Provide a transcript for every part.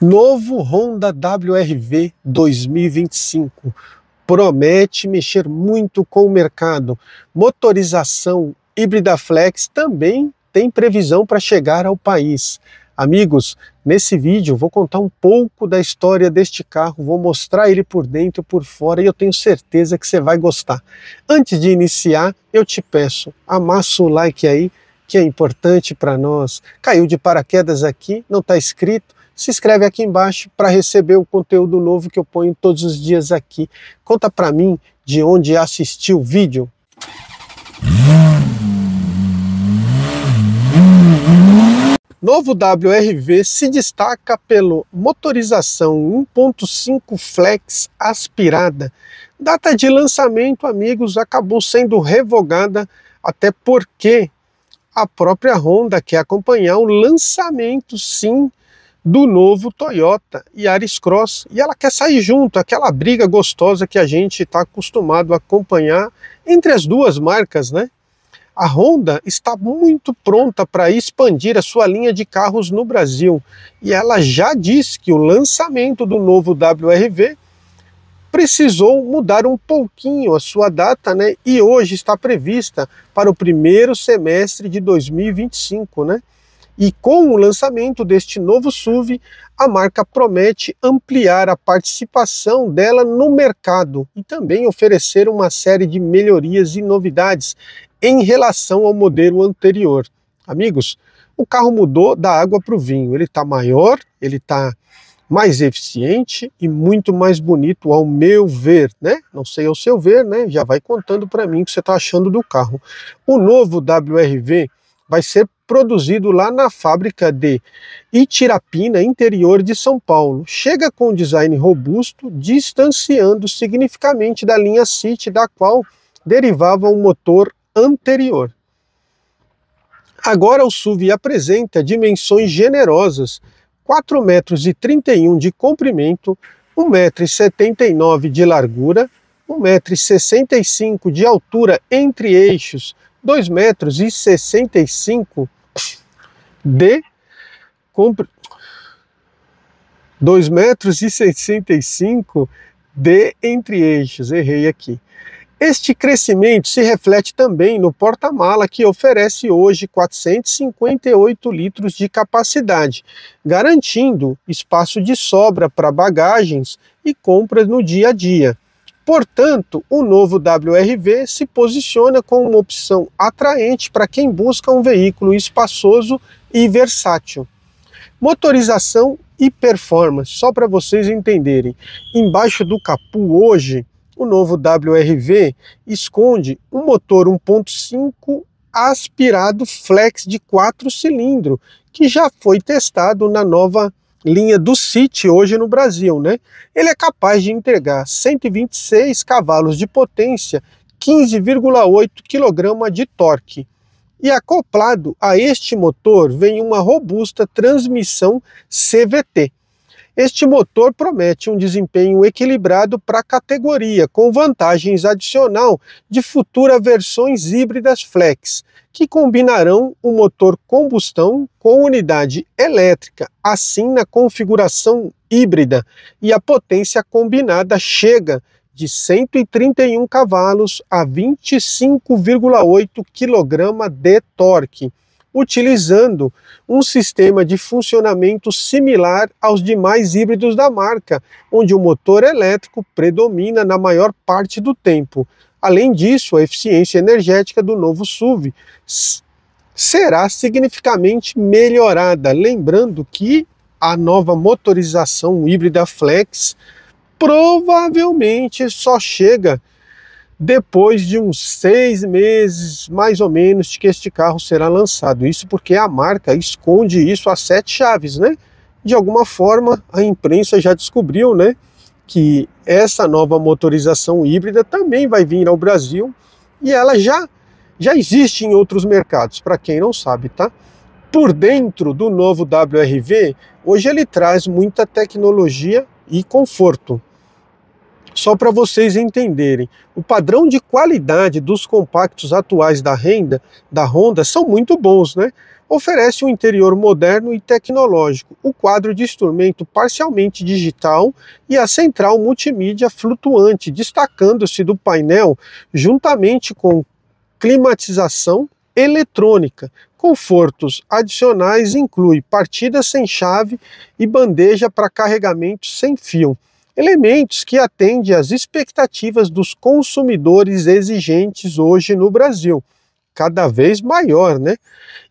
Novo Honda WRV 2025 promete mexer muito com o mercado. Motorização híbrida flex também tem previsão para chegar ao país. Amigos, nesse vídeo vou contar um pouco da história deste carro, vou mostrar ele por dentro e por fora e eu tenho certeza que você vai gostar. Antes de iniciar, eu te peço, amassa o like aí, que é importante para nós. Caiu de paraquedas aqui, não está inscrito? se inscreve aqui embaixo para receber o conteúdo novo que eu ponho todos os dias aqui. Conta para mim de onde assistiu o vídeo. Novo WRV se destaca pelo motorização 1.5 flex aspirada. Data de lançamento, amigos, acabou sendo revogada até porque a própria Honda quer acompanhar o lançamento sim do novo Toyota Yaris Cross e ela quer sair junto, aquela briga gostosa que a gente está acostumado a acompanhar entre as duas marcas, né? A Honda está muito pronta para expandir a sua linha de carros no Brasil e ela já disse que o lançamento do novo WRV precisou mudar um pouquinho a sua data, né? E hoje está prevista para o primeiro semestre de 2025, né? E com o lançamento deste novo SUV, a marca promete ampliar a participação dela no mercado e também oferecer uma série de melhorias e novidades em relação ao modelo anterior. Amigos, o carro mudou da água para o vinho. Ele está maior, ele está mais eficiente e muito mais bonito ao meu ver, né? Não sei ao seu ver, né? Já vai contando para mim o que você está achando do carro. O novo WRV vai ser produzido lá na fábrica de Itirapina, interior de São Paulo. Chega com um design robusto, distanciando significativamente da linha City, da qual derivava um motor anterior. Agora o SUV apresenta dimensões generosas, 4,31 metros de comprimento, 1,79 m de largura, 1,65m de altura entre eixos, 2,65 metros D, compre 2 metros e 65 de entre eixos, errei aqui. Este crescimento se reflete também no porta-mala que oferece hoje 458 litros de capacidade, garantindo espaço de sobra para bagagens e compras no dia a dia. Portanto, o novo WRV se posiciona como uma opção atraente para quem busca um veículo espaçoso e versátil. Motorização e performance, só para vocês entenderem. Embaixo do capu hoje, o novo WRV esconde um motor 1.5 aspirado flex de 4 cilindros, que já foi testado na nova linha do City hoje no Brasil, né? Ele é capaz de entregar 126 cavalos de potência, 15,8 kg de torque. E acoplado a este motor vem uma robusta transmissão CVT, este motor promete um desempenho equilibrado para a categoria, com vantagens adicional de futuras versões híbridas flex, que combinarão o motor combustão com unidade elétrica, assim na configuração híbrida, e a potência combinada chega de 131 cavalos a 25,8 kg de torque utilizando um sistema de funcionamento similar aos demais híbridos da marca, onde o motor elétrico predomina na maior parte do tempo. Além disso, a eficiência energética do novo SUV será significativamente melhorada, lembrando que a nova motorização híbrida Flex provavelmente só chega depois de uns seis meses, mais ou menos, que este carro será lançado. Isso porque a marca esconde isso a sete chaves, né? De alguma forma, a imprensa já descobriu, né? Que essa nova motorização híbrida também vai vir ao Brasil e ela já, já existe em outros mercados, para quem não sabe, tá? Por dentro do novo WRV, hoje ele traz muita tecnologia e conforto, só para vocês entenderem, o padrão de qualidade dos compactos atuais da renda da Honda são muito bons, né? Oferece um interior moderno e tecnológico, o quadro de instrumento parcialmente digital e a central multimídia flutuante, destacando-se do painel juntamente com climatização eletrônica. Confortos adicionais inclui partida sem chave e bandeja para carregamento sem fio elementos que atendem às expectativas dos consumidores exigentes hoje no Brasil, cada vez maior, né?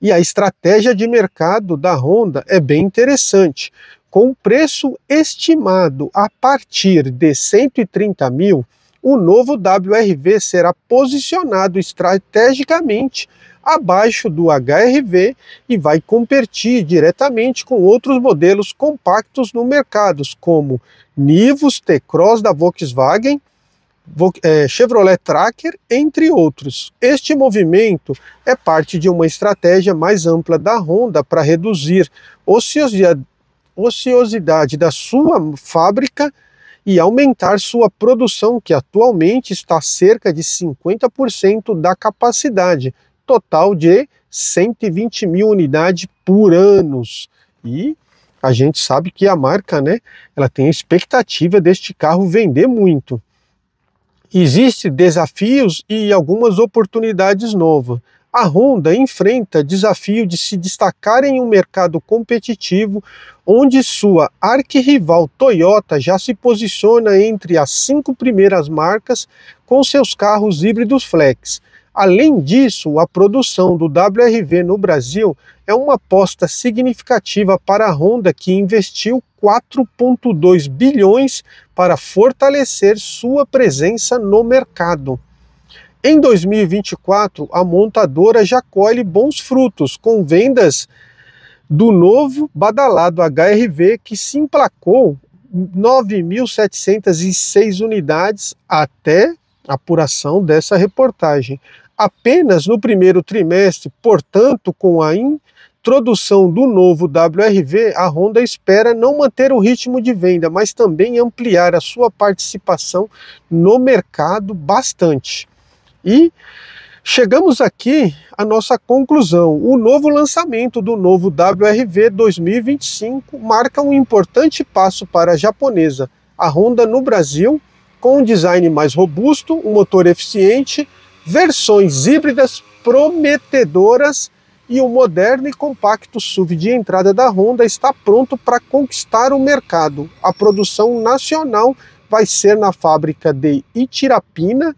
E a estratégia de mercado da Honda é bem interessante, com preço estimado a partir de 130 mil o novo WRV será posicionado estrategicamente abaixo do HRV e vai competir diretamente com outros modelos compactos no mercado, como Nivus T-Cross da Volkswagen, é, Chevrolet Tracker, entre outros. Este movimento é parte de uma estratégia mais ampla da Honda para reduzir ociosidade da sua fábrica e aumentar sua produção, que atualmente está cerca de 50% da capacidade total de 120 mil unidades por ano. E a gente sabe que a marca, né, ela tem a expectativa deste carro vender muito. Existem desafios e algumas oportunidades novas a Honda enfrenta desafio de se destacar em um mercado competitivo onde sua arquirrival Toyota já se posiciona entre as cinco primeiras marcas com seus carros híbridos flex. Além disso, a produção do WRV no Brasil é uma aposta significativa para a Honda, que investiu 4,2 bilhões para fortalecer sua presença no mercado. Em 2024, a montadora já colhe bons frutos com vendas do novo badalado HRV que se emplacou 9.706 unidades até a apuração dessa reportagem. Apenas no primeiro trimestre, portanto, com a introdução do novo WRV, a Honda espera não manter o ritmo de venda, mas também ampliar a sua participação no mercado bastante. E chegamos aqui à nossa conclusão. O novo lançamento do novo WRV 2025 marca um importante passo para a japonesa, a Honda no Brasil, com um design mais robusto, um motor eficiente, versões híbridas prometedoras e o moderno e compacto SUV de entrada da Honda está pronto para conquistar o mercado. A produção nacional vai ser na fábrica de Itirapina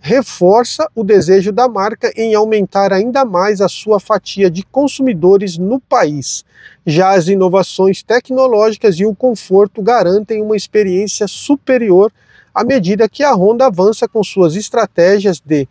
reforça o desejo da marca em aumentar ainda mais a sua fatia de consumidores no país. Já as inovações tecnológicas e o conforto garantem uma experiência superior à medida que a Honda avança com suas estratégias de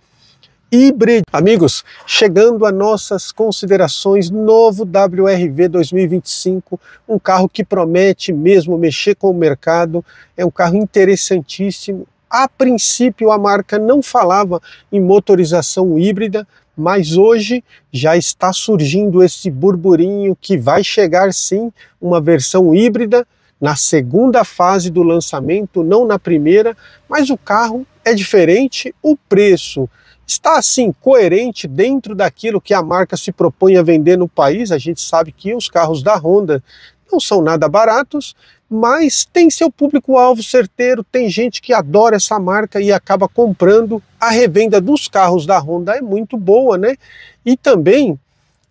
híbrido. Amigos, chegando a nossas considerações, novo WRV 2025, um carro que promete mesmo mexer com o mercado, é um carro interessantíssimo, a princípio, a marca não falava em motorização híbrida, mas hoje já está surgindo esse burburinho que vai chegar sim uma versão híbrida na segunda fase do lançamento, não na primeira, mas o carro é diferente, o preço está assim coerente dentro daquilo que a marca se propõe a vender no país. A gente sabe que os carros da Honda não são nada baratos, mas tem seu público-alvo certeiro, tem gente que adora essa marca e acaba comprando. A revenda dos carros da Honda é muito boa, né? E também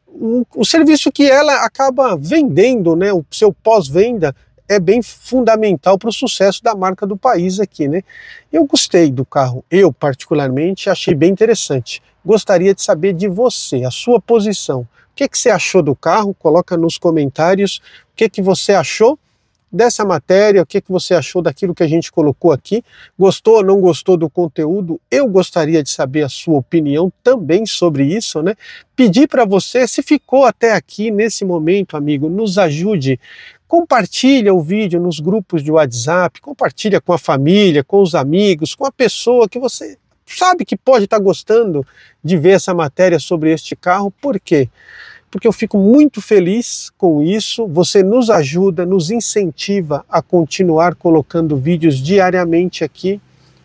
o, o serviço que ela acaba vendendo, né? O seu pós-venda é bem fundamental para o sucesso da marca do país aqui, né? Eu gostei do carro, eu particularmente achei bem interessante. Gostaria de saber de você, a sua posição que, que você achou do carro? Coloca nos comentários o que, que você achou dessa matéria, o que, que você achou daquilo que a gente colocou aqui, gostou ou não gostou do conteúdo, eu gostaria de saber a sua opinião também sobre isso, né? Pedi para você, se ficou até aqui nesse momento, amigo, nos ajude, compartilha o vídeo nos grupos de WhatsApp, compartilha com a família, com os amigos, com a pessoa que você sabe que pode estar tá gostando de ver essa matéria sobre este carro, por quê? Porque eu fico muito feliz com isso. Você nos ajuda, nos incentiva a continuar colocando vídeos diariamente aqui.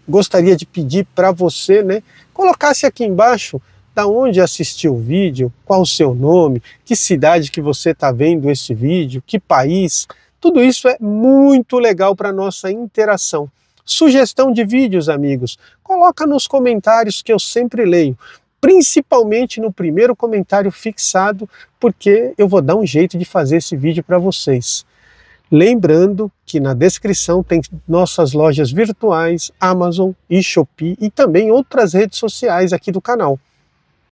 Gostaria de pedir para você, né, colocasse aqui embaixo da onde assistiu o vídeo, qual o seu nome, que cidade que você está vendo esse vídeo, que país. Tudo isso é muito legal para nossa interação. Sugestão de vídeos, amigos, coloca nos comentários que eu sempre leio, principalmente no primeiro comentário fixado, porque eu vou dar um jeito de fazer esse vídeo para vocês. Lembrando que na descrição tem nossas lojas virtuais, Amazon e Shopee e também outras redes sociais aqui do canal.